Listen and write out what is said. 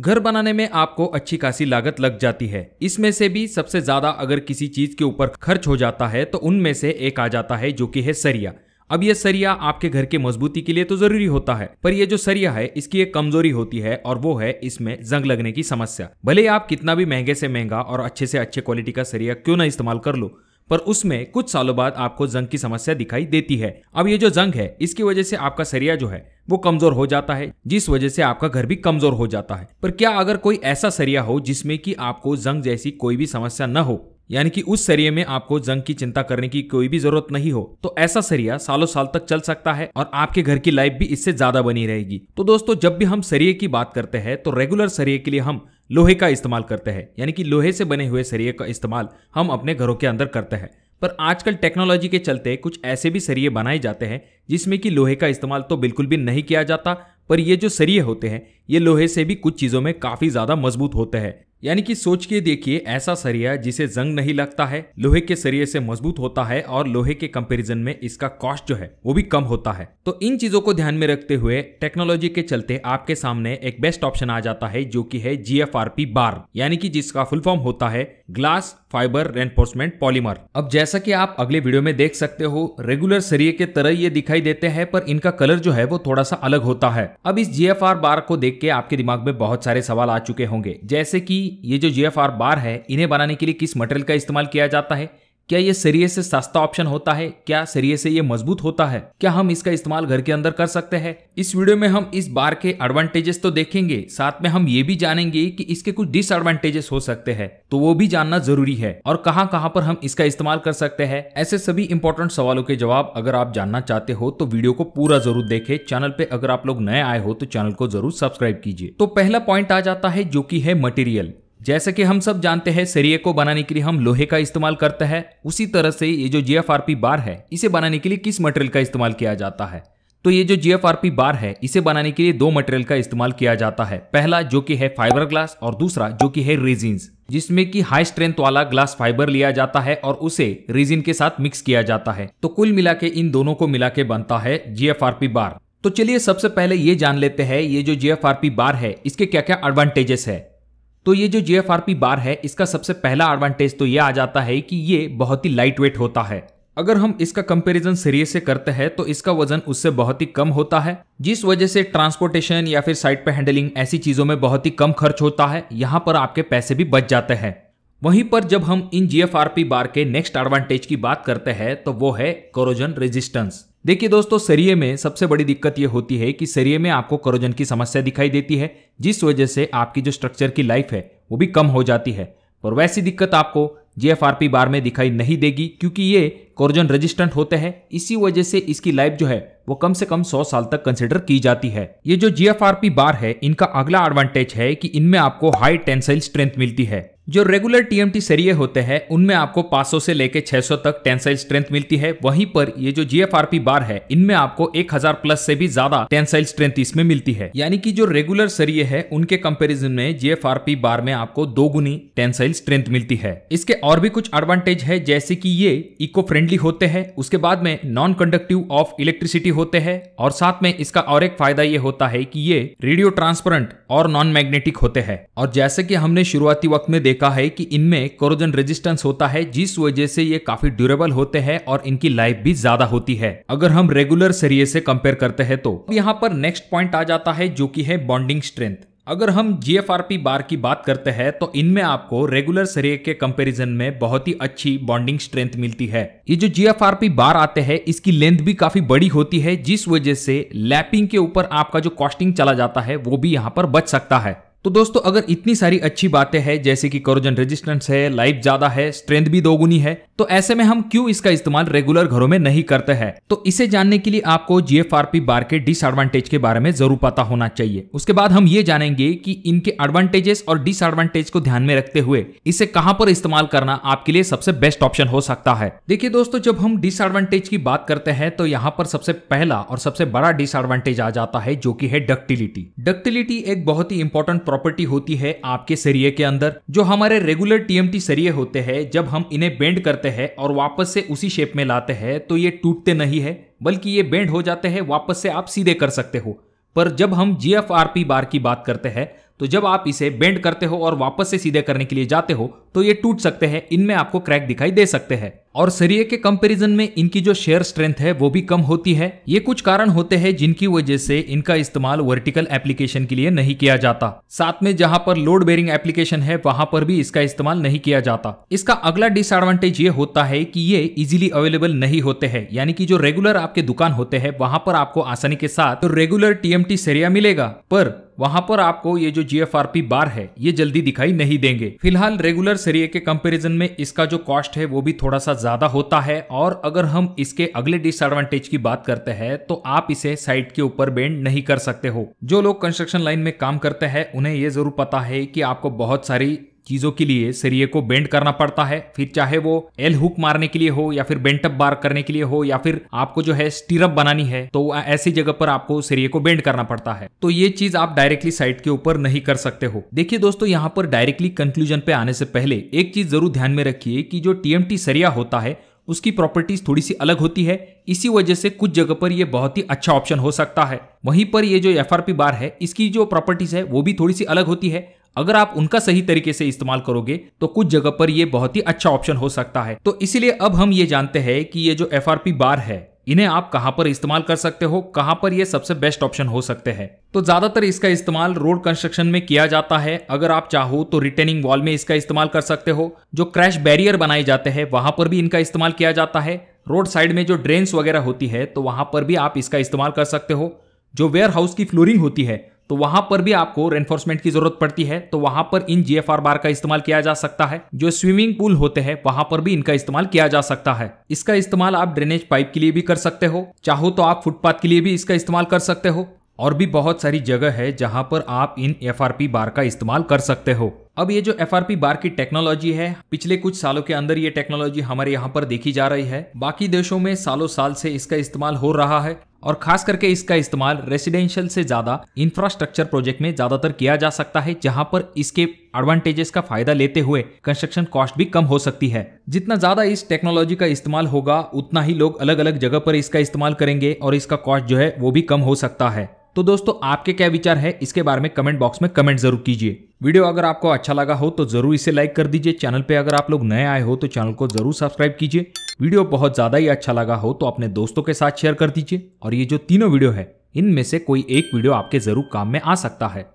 घर बनाने में आपको अच्छी खासी लागत लग जाती है इसमें से भी सबसे ज्यादा अगर किसी चीज के ऊपर खर्च हो जाता है तो उनमें से एक आ जाता है जो कि है सरिया अब यह सरिया आपके घर के मजबूती के लिए तो जरूरी होता है पर यह जो सरिया है इसकी एक कमजोरी होती है और वो है इसमें जंग लगने की समस्या भले आप कितना भी महंगे से महंगा और अच्छे से अच्छे क्वालिटी का सरिया क्यों ना इस्तेमाल कर लो पर उसमें कुछ सालों बाद आपको जंग की समस्या दिखाई देती है अब ये जो जंग है इसकी वजह से आपका सरिया जो है वो कमजोर हो जाता है जिस वजह से आपका घर भी कमजोर हो जाता है पर क्या अगर कोई ऐसा सरिया हो जिसमें कि आपको जंग जैसी कोई भी समस्या न हो यानी कि उस सरिये में आपको जंग की चिंता करने की कोई भी जरूरत नहीं हो तो ऐसा सरिया सालों साल तक चल सकता है और आपके घर की लाइफ भी इससे ज्यादा बनी रहेगी तो दोस्तों जब भी हम सरिये की बात करते हैं तो रेगुलर सरिये के लिए हम लोहे का इस्तेमाल करते हैं यानी कि लोहे से बने हुए सरिये का इस्तेमाल हम अपने घरों के अंदर करते हैं पर आजकल टेक्नोलॉजी के चलते कुछ ऐसे भी सरिये बनाए जाते हैं जिसमें कि लोहे का इस्तेमाल तो बिल्कुल भी नहीं किया जाता पर ये जो सरिये होते हैं ये लोहे से भी कुछ चीज़ों में काफ़ी ज़्यादा मजबूत होते हैं यानी कि सोच के देखिए ऐसा सरिया जिसे जंग नहीं लगता है लोहे के सरिये से मजबूत होता है और लोहे के कंपेरिजन में इसका कॉस्ट जो है वो भी कम होता है तो इन चीजों को ध्यान में रखते हुए टेक्नोलॉजी के चलते आपके सामने एक बेस्ट ऑप्शन आ जाता है जो की है जीएफआरपी बार यानी कि जिसका फुल फॉर्म होता है ग्लास फाइबर रेनफोर्समेंट पॉलीमर अब जैसा कि आप अगले वीडियो में देख सकते हो रेगुलर सरिये के तरह ये दिखाई देते हैं पर इनका कलर जो है वो थोड़ा सा अलग होता है अब इस जी बार को देख के आपके दिमाग में बहुत सारे सवाल आ चुके होंगे जैसे कि ये जो जी बार है इन्हें बनाने के लिए किस मटेरियल का इस्तेमाल किया जाता है क्या ये सरिये से सस्ता ऑप्शन होता है क्या सरिये से ये मजबूत होता है क्या हम इसका इस्तेमाल घर के अंदर कर सकते हैं इस वीडियो में हम इस बार के एडवांटेजेस तो देखेंगे साथ में हम ये भी जानेंगे कि इसके कुछ डिसएडवांटेजेस हो सकते हैं तो वो भी जानना जरूरी है और कहाँ कहां पर हम इसका इस्तेमाल कर सकते हैं ऐसे सभी इंपॉर्टेंट सवालों के जवाब अगर आप जानना चाहते हो तो वीडियो को पूरा जरूर देखे चैनल पे अगर आप लोग नए आए हो तो चैनल को जरूर सब्सक्राइब कीजिए तो पहला पॉइंट आ जाता है जो की है मटेरियल जैसे कि हम सब जानते हैं सरिये को बनाने के लिए हम लोहे का इस्तेमाल करते हैं उसी तरह से ये जो जीएफआरपी बार है इसे बनाने के लिए किस मटेरियल का इस्तेमाल किया जाता है तो ये जो जीएफआरपी बार है इसे बनाने के लिए दो मटेरियल का इस्तेमाल किया जाता है पहला जो कि है फाइबर ग्लास और दूसरा जो कि है रेजिन्स जिसमें कि हाई स्ट्रेंथ वाला ग्लास फाइबर लिया जाता है और उसे रेजिन के साथ मिक्स किया जाता है तो कुल मिला के इन दोनों को मिला के बनता है जीएफआरपी बार तो चलिए सबसे पहले ये जान लेते हैं ये जो जीएफआरपी बार है इसके क्या क्या एडवांटेजेस है तो ये जो जे बार है इसका सबसे पहला एडवांटेज तो ये आ जाता है कि ये बहुत ही लाइट वेट होता है अगर हम इसका कंपैरिजन सीरीज से करते हैं तो इसका वजन उससे बहुत ही कम होता है जिस वजह से ट्रांसपोर्टेशन या फिर साइट पे हैंडलिंग ऐसी चीजों में बहुत ही कम खर्च होता है यहाँ पर आपके पैसे भी बच जाते हैं वहीं पर जब हम इन जी बार के नेक्स्ट एडवांटेज की बात करते हैं तो वो है कोरोजन रेजिस्टेंस देखिए दोस्तों सरिये में सबसे बड़ी दिक्कत ये होती है कि सरिये में आपको करोजन की समस्या दिखाई देती है जिस वजह से आपकी जो स्ट्रक्चर की लाइफ है वो भी कम हो जाती है पर वैसी दिक्कत आपको जी बार में दिखाई नहीं देगी क्योंकि ये कोरोजन रेजिस्टेंट होते हैं इसी वजह से इसकी लाइफ जो है वो कम से कम 100 साल तक कंसिडर की जाती है ये जो जी बार है इनका अगला एडवांटेज है कि इनमें आपको हाई टेंसाइल स्ट्रेंथ मिलती है जो रेगुलर टीएमटी सरिये होते हैं उनमें आपको 500 से लेकर 600 तक टेंसाइल स्ट्रेंथ मिलती है वहीं पर ये जो जीएफआरपी बार है इनमें आपको 1000 प्लस से भी ज्यादा टेंसाइल स्ट्रेंथ इसमें मिलती है यानी कि जो रेगुलर सरिये है उनके कंपैरिजन में जीएफआरपी बार में आपको दोगुनी टेंसाइल स्ट्रेंथ मिलती है इसके और भी कुछ एडवांटेज है जैसे की ये इको फ्रेंडली होते हैं उसके बाद में नॉन कंडक्टिव ऑफ इलेक्ट्रिसिटी होते हैं और साथ में इसका और एक फायदा ये होता है की ये रेडियो ट्रांसपरेंट और नॉन मैग्नेटिक होते हैं और जैसे की हमने शुरुआती वक्त में देखा है कि इनमें कोरोजन रेजिस्टेंस होता है जिस वजह से ये काफी ड्यूरेबल होते हैं और इनकी लाइफ भी ज्यादा होती है अगर हम रेगुलर सरिये से कंपेयर करते हैं तो यहाँ पर नेक्स्ट पॉइंट आ जाता है जो की है बॉन्डिंग स्ट्रेंथ अगर हम जी बार की बात करते हैं तो इनमें आपको रेगुलर सरिये के कंपैरिजन में बहुत ही अच्छी बॉन्डिंग स्ट्रेंथ मिलती है ये जो जी बार आते हैं इसकी लेंथ भी काफी बड़ी होती है जिस वजह से लैपिंग के ऊपर आपका जो कॉस्टिंग चला जाता है वो भी यहाँ पर बच सकता है तो दोस्तों अगर इतनी सारी अच्छी बातें हैं जैसे कि कोरोजन रेजिस्टेंस है लाइफ ज्यादा है स्ट्रेंथ भी दोगुनी है तो ऐसे में हम क्यों इसका इस्तेमाल रेगुलर घरों में नहीं करते हैं तो इसे जानने के लिए आपको जीएफआरपी बार के डिसएडवांटेज के बारे में जरूर पता होना चाहिए उसके बाद हम ये जानेंगे कि इनके एडवांटेजेस और डिसएडवांटेज को ध्यान में रखते हुए इसे कहां पर इस्तेमाल करना आपके लिए सबसे बेस्ट ऑप्शन हो सकता है देखिए दोस्तों जब हम डिसएडवांटेज की बात करते हैं तो यहाँ पर सबसे पहला और सबसे बड़ा डिसएडवांटेज आ जाता है जो की है डक्टिलिटी डक्टिलिटी एक बहुत ही इंपॉर्टेंट प्रॉपर्टी होती है आपके सरिये के अंदर जो हमारे रेगुलर टीएमटी सरिये होते हैं जब हम इन्हें बेंड करते हैं और वापस से उसी शेप में लाते हैं तो ये टूटते नहीं है बल्कि ये बेंड हो जाते हैं वापस से आप सीधे कर सकते हो पर जब हम जी बार की बात करते हैं तो जब आप इसे बेंड करते हो और वापस से सीधे करने के लिए जाते हो तो ये टूट सकते हैं इनमें आपको क्रैक दिखाई दे सकते हैं और सरिये के कंपैरिजन में इनकी जो शेयर स्ट्रेंथ है वो भी कम होती है ये कुछ कारण होते हैं जिनकी वजह से इनका इस्तेमाल वर्टिकल एप्लीकेशन के लिए नहीं किया जाता साथ में जहां पर लोड बेरिंग एप्लीकेशन है वहां पर भी इसका इस्तेमाल नहीं किया जाता इसका अगला डिसएडवांटेज ये होता है कि ये इजिली अवेलेबल नहीं होते हैं यानी कि जो रेगुलर आपके दुकान होते हैं वहां पर आपको आसानी के साथ तो रेगुलर टीएमटी सरिया मिलेगा पर वहां पर आपको ये जो जीएफआरपी बार है ये जल्दी दिखाई नहीं देंगे फिलहाल रेगुलर सरिये के कंपैरिजन में इसका जो कॉस्ट है वो भी थोड़ा सा ज्यादा होता है और अगर हम इसके अगले डिसएडवांटेज की बात करते हैं तो आप इसे साइड के ऊपर बेंड नहीं कर सकते हो जो लोग कंस्ट्रक्शन लाइन में काम करते हैं उन्हें ये जरूर पता है की आपको बहुत सारी चीजों के लिए सरिये को बेंड करना पड़ता है फिर चाहे वो एल हुक मारने के लिए हो या फिर बेंटअप बार करने के लिए हो या फिर आपको जो है स्टीरअप बनानी है तो ऐसी जगह पर आपको सरिये को बेंड करना पड़ता है तो ये चीज आप डायरेक्टली साइट के ऊपर नहीं कर सकते हो देखिए दोस्तों यहाँ पर डायरेक्टली कंक्लूजन पे आने से पहले एक चीज जरूर ध्यान में रखिए कि जो टीएमटी सरिया होता है उसकी प्रॉपर्टीज थोड़ी सी अलग होती है इसी वजह से कुछ जगह पर यह बहुत ही अच्छा ऑप्शन हो सकता है वहीं पर ये जो एफ बार है इसकी जो प्रॉपर्टीज है वो भी थोड़ी सी अलग होती है अगर आप उनका सही तरीके से इस्तेमाल करोगे तो कुछ जगह पर यह बहुत ही अच्छा ऑप्शन हो सकता है तो इसीलिए अब हम ये जानते हैं कि ये जो एफ बार है इन्हें आप कहां पर इस्तेमाल कर सकते हो कहां पर यह सबसे बेस्ट ऑप्शन हो सकते हैं तो ज्यादातर इसका इस्तेमाल रोड कंस्ट्रक्शन में किया जाता है अगर आप चाहो तो रिटेनिंग वॉल में इसका इस्तेमाल कर सकते हो जो क्रैश बैरियर बनाए जाते हैं वहां पर भी इनका इस्तेमाल किया जाता है रोड साइड में जो ड्रेन्स वगैरह होती है तो वहां पर भी आप इसका इस्तेमाल कर सकते हो जो वेयर हाउस की फ्लोरिंग होती है तो वहां पर भी आपको रेनफोर्समेंट की जरूरत पड़ती है तो वहां पर इन जी बार का इस्तेमाल किया जा सकता है जो स्विमिंग पूल होते हैं वहां पर भी इनका इस्तेमाल किया जा सकता है इसका इस्तेमाल आप ड्रेनेज पाइप के लिए भी कर सकते हो चाहो तो आप फुटपाथ के लिए भी इसका इस्तेमाल कर सकते हो और भी बहुत सारी जगह है जहां पर आप इन एफ बार का इस्तेमाल कर सकते हो अब ये जो एफ बार की टेक्नोलॉजी है पिछले कुछ सालों के अंदर ये टेक्नोलॉजी हमारे यहाँ पर देखी जा रही है बाकी देशों में सालों साल से इसका इस्तेमाल हो रहा है और खास करके इसका इस्तेमाल रेसिडेंशियल से ज्यादा इंफ्रास्ट्रक्चर प्रोजेक्ट में ज्यादातर किया जा सकता है जहां पर इसके एडवांटेजेस का फायदा लेते हुए कंस्ट्रक्शन कॉस्ट भी कम हो सकती है जितना ज्यादा इस टेक्नोलॉजी का इस्तेमाल होगा उतना ही लोग अलग अलग जगह पर इसका इस्तेमाल करेंगे और इसका कॉस्ट जो है वो भी कम हो सकता है तो दोस्तों आपके क्या विचार है इसके बारे में कमेंट बॉक्स में कमेंट जरूर कीजिए वीडियो अगर आपको अच्छा लगा हो तो जरूर इसे लाइक कर दीजिए चैनल पे अगर आप लोग नए आए हो तो चैनल को जरूर सब्सक्राइब कीजिए वीडियो बहुत ज्यादा ही अच्छा लगा हो तो अपने दोस्तों के साथ शेयर कर दीजिए और ये जो तीनों वीडियो है इनमें से कोई एक वीडियो आपके जरूर काम में आ सकता है